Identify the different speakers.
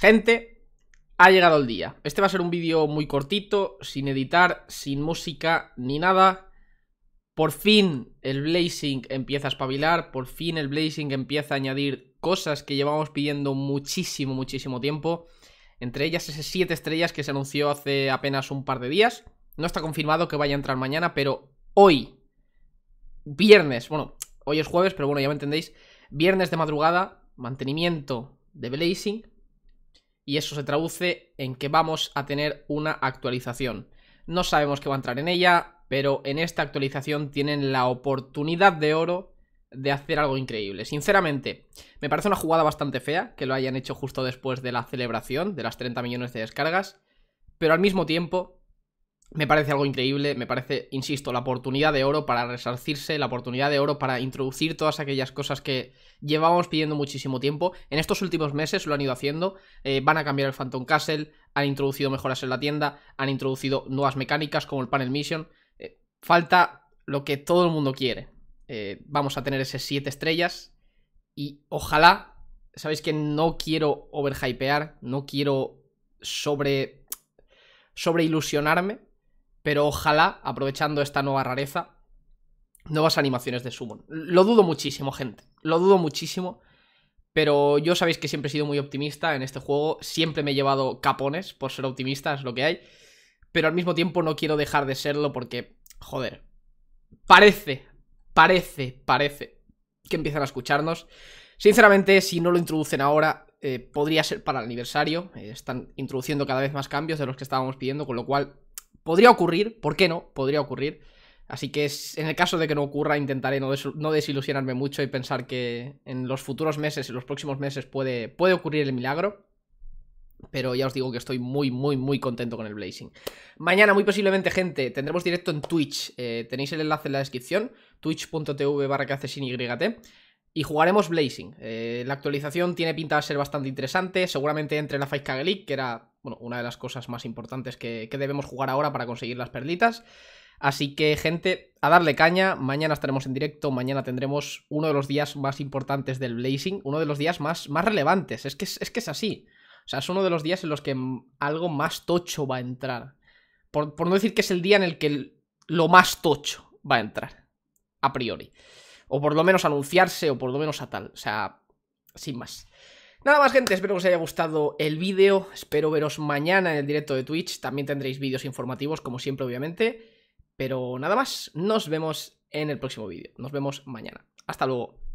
Speaker 1: Gente, ha llegado el día. Este va a ser un vídeo muy cortito, sin editar, sin música ni nada. Por fin el Blazing empieza a espabilar, por fin el Blazing empieza a añadir cosas que llevamos pidiendo muchísimo, muchísimo tiempo. Entre ellas ese 7 estrellas que se anunció hace apenas un par de días. No está confirmado que vaya a entrar mañana, pero hoy, viernes, bueno, hoy es jueves, pero bueno, ya me entendéis, viernes de madrugada, mantenimiento de Blazing y eso se traduce en que vamos a tener una actualización. No sabemos qué va a entrar en ella, pero en esta actualización tienen la oportunidad de oro de hacer algo increíble. Sinceramente, me parece una jugada bastante fea que lo hayan hecho justo después de la celebración de las 30 millones de descargas, pero al mismo tiempo me parece algo increíble, me parece, insisto, la oportunidad de oro para resarcirse, la oportunidad de oro para introducir todas aquellas cosas que llevábamos pidiendo muchísimo tiempo. En estos últimos meses lo han ido haciendo, eh, van a cambiar el Phantom Castle, han introducido mejoras en la tienda, han introducido nuevas mecánicas como el Panel Mission. Eh, falta lo que todo el mundo quiere. Eh, vamos a tener ese 7 estrellas y ojalá, sabéis que no quiero overhypear, no quiero sobre... sobre ilusionarme pero ojalá, aprovechando esta nueva rareza, nuevas animaciones de Summon. Lo dudo muchísimo, gente. Lo dudo muchísimo. Pero yo sabéis que siempre he sido muy optimista en este juego. Siempre me he llevado capones por ser optimista, es lo que hay. Pero al mismo tiempo no quiero dejar de serlo porque, joder, parece, parece, parece que empiezan a escucharnos. Sinceramente, si no lo introducen ahora, eh, podría ser para el aniversario. Eh, están introduciendo cada vez más cambios de los que estábamos pidiendo, con lo cual Podría ocurrir, ¿por qué no? Podría ocurrir. Así que es, en el caso de que no ocurra, intentaré no, desilusionarme mucho y pensar que en los futuros meses, en los próximos meses, puede, puede ocurrir el milagro. Pero ya os digo que estoy muy, muy, muy contento con el Blazing. Mañana, muy posiblemente, gente, tendremos directo en Twitch. Eh, tenéis el enlace en la descripción, twitch.tv barra que YT. Y jugaremos Blazing. Eh, la actualización tiene pinta de ser bastante interesante. Seguramente entre la Fight League, que era bueno, una de las cosas más importantes que, debemos jugar ahora para conseguir las perditas. Así que, gente, a darle caña. Mañana estaremos en directo. Mañana tendremos uno de los días más importantes del Blazing. Uno de los días más, más relevantes. Es que es, que es, así. O sea, es uno de los días en los que algo más tocho va a entrar. Por, no decir que es el día en el que lo más tocho va a entrar. A priori. O por lo menos anunciarse, o por lo menos a tal. O sea, sin más. Nada más gente, espero que os haya gustado el vídeo, espero veros mañana en el directo de Twitch, también tendréis vídeos informativos como siempre obviamente, pero nada más, nos vemos en el próximo vídeo, nos vemos mañana, hasta luego.